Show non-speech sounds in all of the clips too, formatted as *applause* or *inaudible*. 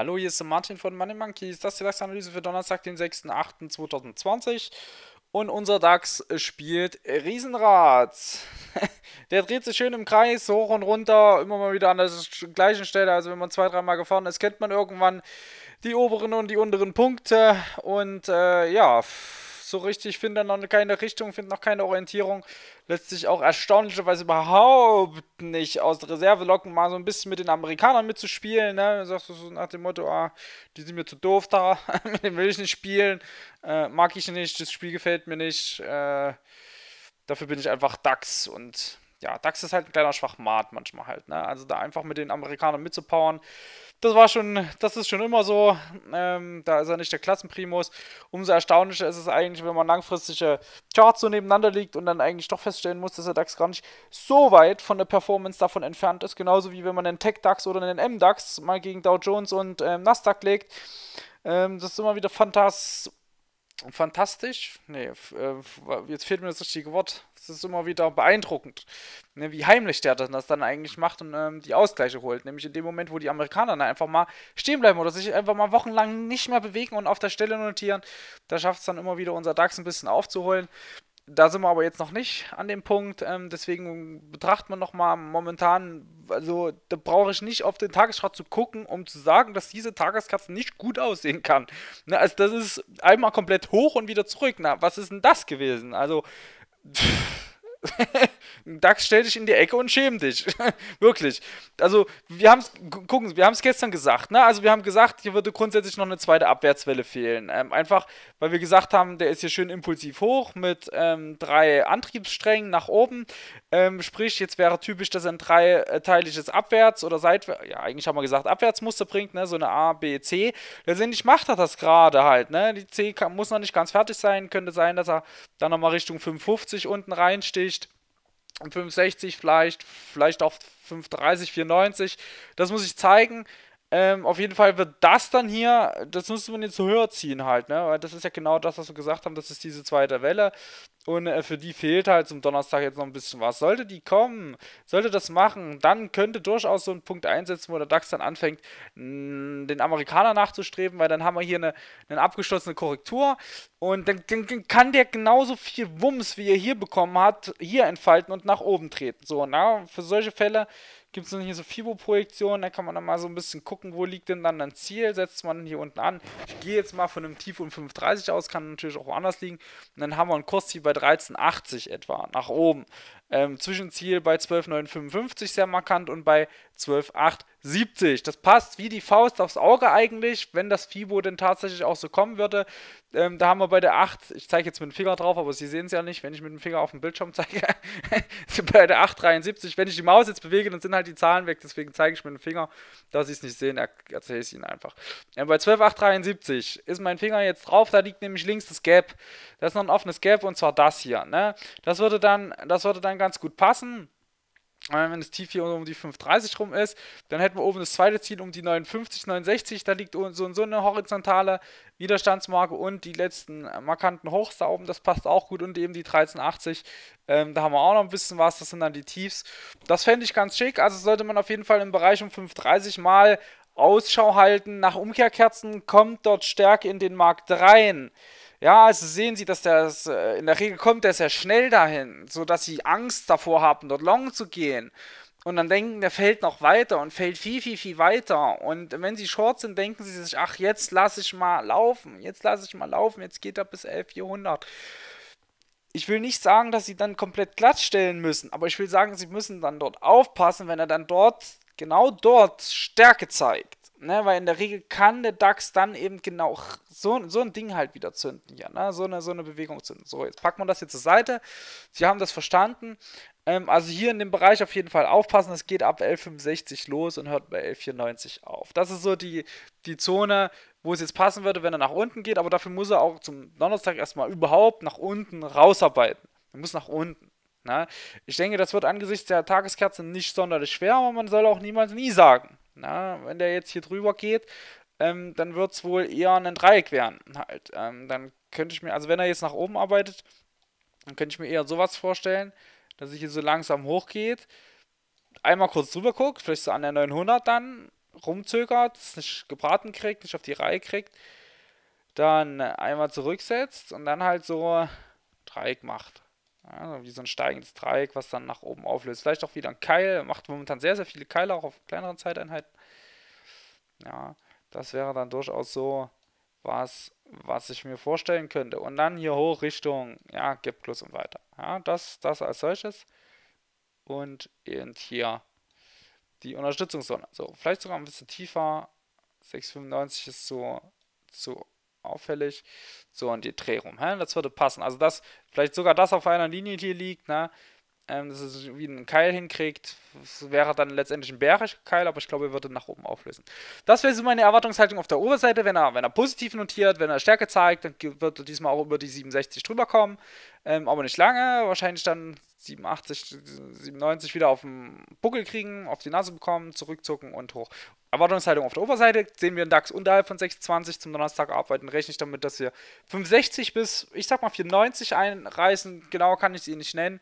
Hallo, hier ist Martin von Money Monkeys. Das ist die DAX-Analyse für Donnerstag, den 6.8.2020. Und unser DAX spielt Riesenrad. *laughs* Der dreht sich schön im Kreis, hoch und runter, immer mal wieder an der gleichen Stelle. Also, wenn man zwei, dreimal gefahren ist, kennt man irgendwann die oberen und die unteren Punkte. Und äh, ja so richtig findet noch keine Richtung, finde noch keine Orientierung. Letztlich auch erstaunlicherweise überhaupt nicht aus Reserve locken, mal so ein bisschen mit den Amerikanern mitzuspielen. Ne? sagst du so nach dem Motto, ah, die sind mir zu doof da, *laughs* mit denen will ich nicht spielen, äh, mag ich nicht, das Spiel gefällt mir nicht. Äh, dafür bin ich einfach DAX und ja, DAX ist halt ein kleiner Schwachmat manchmal halt. Ne? Also da einfach mit den Amerikanern mitzupowern, das war schon, das ist schon immer so. Ähm, da ist er nicht der Klassenprimus. Umso erstaunlicher ist es eigentlich, wenn man langfristige Charts so nebeneinander liegt und dann eigentlich doch feststellen muss, dass der DAX gar nicht so weit von der Performance davon entfernt ist. Genauso wie wenn man einen Tech-DAX oder einen M-DAX mal gegen Dow Jones und ähm, Nasdaq legt. Ähm, das ist immer wieder fantastisch fantastisch, nee, äh, jetzt fehlt mir das richtige Wort. Es ist immer wieder beeindruckend, ne, wie heimlich der das dann eigentlich macht und ähm, die Ausgleiche holt. Nämlich in dem Moment, wo die Amerikaner dann einfach mal stehen bleiben oder sich einfach mal wochenlang nicht mehr bewegen und auf der Stelle notieren, da schafft es dann immer wieder unser DAX ein bisschen aufzuholen da sind wir aber jetzt noch nicht an dem Punkt. Ähm, deswegen betrachten wir nochmal momentan, also da brauche ich nicht auf den Tagesrat zu gucken, um zu sagen, dass diese Tageskatze nicht gut aussehen kann. Ne, also das ist einmal komplett hoch und wieder zurück. Na, was ist denn das gewesen? Also. Pff Dax, stell dich in die Ecke und schäm dich. *laughs* Wirklich. Also, wir haben es, gucken, wir haben es gestern gesagt, ne? Also, wir haben gesagt, hier würde grundsätzlich noch eine zweite Abwärtswelle fehlen. Ähm, einfach, weil wir gesagt haben, der ist hier schön impulsiv hoch mit ähm, drei Antriebssträngen nach oben. Ähm, sprich, jetzt wäre typisch, dass er ein dreiteiliges Abwärts- oder Seitwärts, ja, eigentlich haben wir gesagt, Abwärtsmuster bringt, ne? So eine A, B, C. Letztendlich macht er das gerade halt, ne? Die C kann, muss noch nicht ganz fertig sein. Könnte sein, dass er dann nochmal Richtung 550 unten reinsticht 560 vielleicht, vielleicht auch 530, 490. Das muss ich zeigen. Ähm, auf jeden Fall wird das dann hier, das müsste man jetzt höher ziehen halt, ne? Weil das ist ja genau das, was wir gesagt haben, das ist diese zweite Welle. Und äh, für die fehlt halt zum Donnerstag jetzt noch ein bisschen was. Sollte die kommen, sollte das machen, dann könnte durchaus so ein Punkt einsetzen, wo der DAX dann anfängt, den Amerikaner nachzustreben, weil dann haben wir hier eine, eine abgeschlossene Korrektur. Und dann, dann, kann der genauso viel Wumms, wie er hier bekommen hat, hier entfalten und nach oben treten. So, na, für solche Fälle gibt es dann hier so Fibo-Projektionen, da kann man dann mal so ein bisschen gucken, wo liegt denn dann ein Ziel, setzt man hier unten an. Ich gehe jetzt mal von einem Tief um 5,30 aus, kann natürlich auch woanders liegen. Und dann haben wir ein Kursziel bei 13,80 etwa, nach oben. Ähm, Zwischenziel bei 12,955 sehr markant und bei 12,8 70. Das passt wie die Faust aufs Auge eigentlich, wenn das FIBO denn tatsächlich auch so kommen würde. Ähm, da haben wir bei der 8, ich zeige jetzt mit dem Finger drauf, aber Sie sehen es ja nicht, wenn ich mit dem Finger auf den Bildschirm zeige, *laughs* bei der 873. Wenn ich die Maus jetzt bewege, dann sind halt die Zahlen weg, deswegen zeige ich mit dem Finger, da Sie es nicht sehen, erzähle ich es Ihnen einfach. Ähm, bei 12873 ist mein Finger jetzt drauf, da liegt nämlich links das Gap. Da ist noch ein offenes Gap und zwar das hier. Ne? Das, würde dann, das würde dann ganz gut passen. Wenn das Tief hier um die 5,30 rum ist, dann hätten wir oben das zweite Ziel um die 59, 69. Da liegt so und so eine horizontale Widerstandsmarke und die letzten äh, markanten Hochs da oben. Das passt auch gut. Und eben die 1380. Ähm, da haben wir auch noch ein bisschen was. Das sind dann die Tiefs. Das fände ich ganz schick. Also sollte man auf jeden Fall im Bereich um 5,30 mal Ausschau halten. Nach Umkehrkerzen kommt dort Stärke in den Markt rein. Ja, also sehen sie, dass der ist, äh, in der Regel kommt der sehr schnell dahin, sodass sie Angst davor haben, dort long zu gehen. Und dann denken, der fällt noch weiter und fällt viel, viel, viel weiter. Und wenn sie short sind, denken sie sich, ach, jetzt lasse ich mal laufen, jetzt lasse ich mal laufen, jetzt geht er bis 11,400. Ich will nicht sagen, dass sie dann komplett glatt stellen müssen, aber ich will sagen, sie müssen dann dort aufpassen, wenn er dann dort, genau dort, Stärke zeigt Ne, weil in der Regel kann der DAX dann eben genau so, so ein Ding halt wieder zünden, ja, ne? so, eine, so eine Bewegung zünden. So, jetzt packt man das hier zur Seite. Sie haben das verstanden. Ähm, also hier in dem Bereich auf jeden Fall aufpassen. Es geht ab 11,65 los und hört bei 11,94 auf. Das ist so die, die Zone, wo es jetzt passen würde, wenn er nach unten geht. Aber dafür muss er auch zum Donnerstag erstmal überhaupt nach unten rausarbeiten. Er muss nach unten. Ne? Ich denke, das wird angesichts der Tageskerze nicht sonderlich schwer, aber man soll auch niemals nie sagen. Na, wenn der jetzt hier drüber geht, ähm, dann wird es wohl eher ein Dreieck werden. Halt. Ähm, dann könnte ich mir, also wenn er jetzt nach oben arbeitet, dann könnte ich mir eher sowas vorstellen, dass ich hier so langsam hochgeht, einmal kurz drüber guckt, vielleicht so an der 900 dann rumzögert, es nicht gebraten kriegt, nicht auf die Reihe kriegt, dann einmal zurücksetzt und dann halt so Dreieck macht. Also wie so ein steigendes Dreieck, was dann nach oben auflöst. Vielleicht auch wieder ein Keil. Macht momentan sehr, sehr viele Keile, auch auf kleineren Zeiteinheiten. Ja, das wäre dann durchaus so, was, was ich mir vorstellen könnte. Und dann hier hoch Richtung, ja, Gip Plus und weiter. Ja, das, das als solches. Und eben hier die Unterstützungszone. So, vielleicht sogar ein bisschen tiefer. 6,95 ist so, so auffällig. So, und die Dreh rum. Ne? Das würde passen. Also, dass vielleicht sogar das auf einer Linie hier liegt, ne? ähm, dass es irgendwie einen Keil hinkriegt. Das wäre dann letztendlich ein bärischer Keil, aber ich glaube, er würde nach oben auflösen. Das wäre so meine Erwartungshaltung auf der Oberseite. Wenn er, wenn er positiv notiert, wenn er Stärke zeigt, dann wird er diesmal auch über die 67 drüber kommen. Ähm, aber nicht lange. Wahrscheinlich dann 87, 97 wieder auf den Buckel kriegen, auf die Nase bekommen, zurückzucken und hoch. Erwartungshaltung auf der Oberseite. Sehen wir einen DAX unterhalb von 26 zum Donnerstag arbeiten. Rechne ich damit, dass wir 65 bis, ich sag mal, 94 einreißen. Genauer kann ich es Ihnen nicht nennen.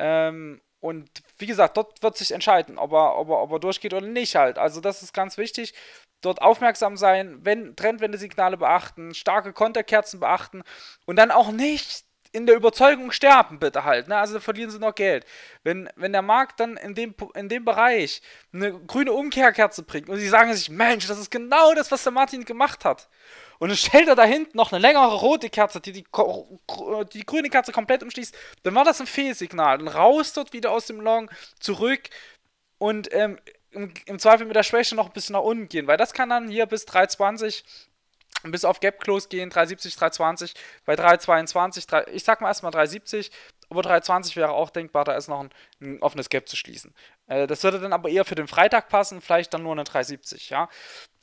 Ähm, und wie gesagt, dort wird sich entscheiden, ob er, ob, er, ob er durchgeht oder nicht halt. Also das ist ganz wichtig. Dort aufmerksam sein, wenn Trendwendesignale beachten, starke Konterkerzen beachten und dann auch nicht in der Überzeugung sterben, bitte halt. Ne? Also verlieren sie noch Geld. Wenn, wenn der Markt dann in dem, in dem Bereich eine grüne Umkehrkerze bringt und sie sagen sich, Mensch, das ist genau das, was der Martin gemacht hat. Und dann stellt er da hinten noch eine längere rote Kerze, die die, die grüne Kerze komplett umschließt. Dann war das ein Fehlsignal. Dann raus dort wieder aus dem Long, zurück und ähm, im, im, Zweifel mit der Schwäche noch ein bisschen nach unten gehen, weil das kann dann hier bis 320 bis auf Gap Close gehen, 370, 320, bei 322, 3, ich sag mal erstmal 370, aber 320 wäre auch denkbar, da ist noch ein, ein offenes Gap zu schließen. Äh, das würde dann aber eher für den Freitag passen, vielleicht dann nur eine 370, ja.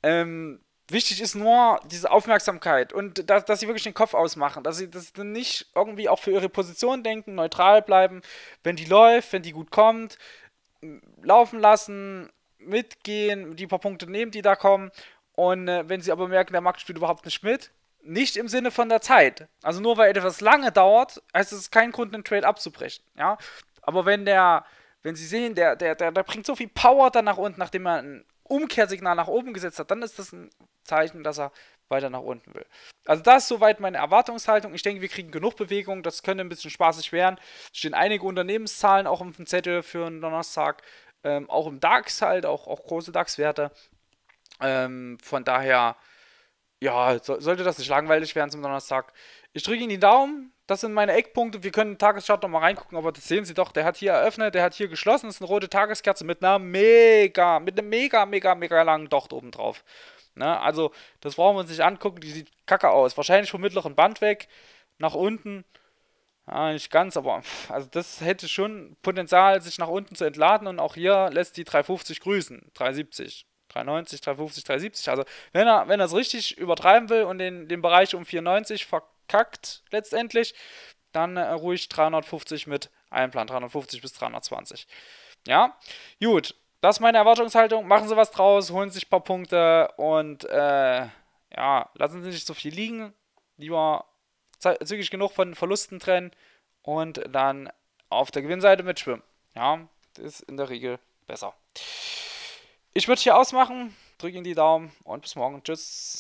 Ähm, Wichtig ist nur diese Aufmerksamkeit und dass, dass sie wirklich den Kopf ausmachen, dass sie das nicht irgendwie auch für ihre Position denken, neutral bleiben, wenn die läuft, wenn die gut kommt, laufen lassen, mitgehen, die paar Punkte nehmen, die da kommen. Und äh, wenn sie aber merken, der Markt spielt überhaupt nicht mit, nicht im Sinne von der Zeit. Also nur weil etwas lange dauert, heißt es kein Grund, einen Trade abzubrechen. Ja? Aber wenn der, wenn sie sehen, der, der, der, der bringt so viel Power dann nach unten, nachdem er ein Umkehrsignal nach oben gesetzt hat, dann ist das ein Zeichen, dass er weiter nach unten will. Also das ist soweit meine Erwartungshaltung. Ich denke, wir kriegen genug Bewegung. Das könnte ein bisschen spaßig werden. Es stehen einige Unternehmenszahlen auch auf dem Zettel für einen Donnerstag. Ähm, auch im DAX halt, auch, auch große DAX-Werte. Ähm, von daher, ja, so, sollte das nicht langweilig werden zum Donnerstag. Ich drücke Ihnen die Daumen. Das sind meine Eckpunkte. Wir können den Tagesschart nochmal reingucken, aber das sehen Sie doch. Der hat hier eröffnet, der hat hier geschlossen. Das ist eine rote Tageskerze mit einer mega, mit einem mega, mega, mega langen Docht oben drauf. Ne? Also, das brauchen wir uns nicht angucken. Die sieht kacke aus. Wahrscheinlich vom mittleren Band weg. Nach unten. Ja, nicht ganz, aber also das hätte schon Potenzial, sich nach unten zu entladen. Und auch hier lässt die 350 grüßen. 370. 390, 350, 370. Also, wenn er wenn es richtig übertreiben will und den, den Bereich um 490 verkackt letztendlich, dann äh, ruhig 350 mit einplanen. 350 bis 320. Ja, gut. Das ist meine Erwartungshaltung. Machen Sie was draus, holen Sie sich ein paar Punkte und äh, ja, lassen Sie nicht so viel liegen. Lieber zügig genug von Verlusten trennen und dann auf der Gewinnseite mitschwimmen. Ja, das ist in der Regel besser. Ich würde hier ausmachen. Drücke Ihnen die Daumen und bis morgen. Tschüss.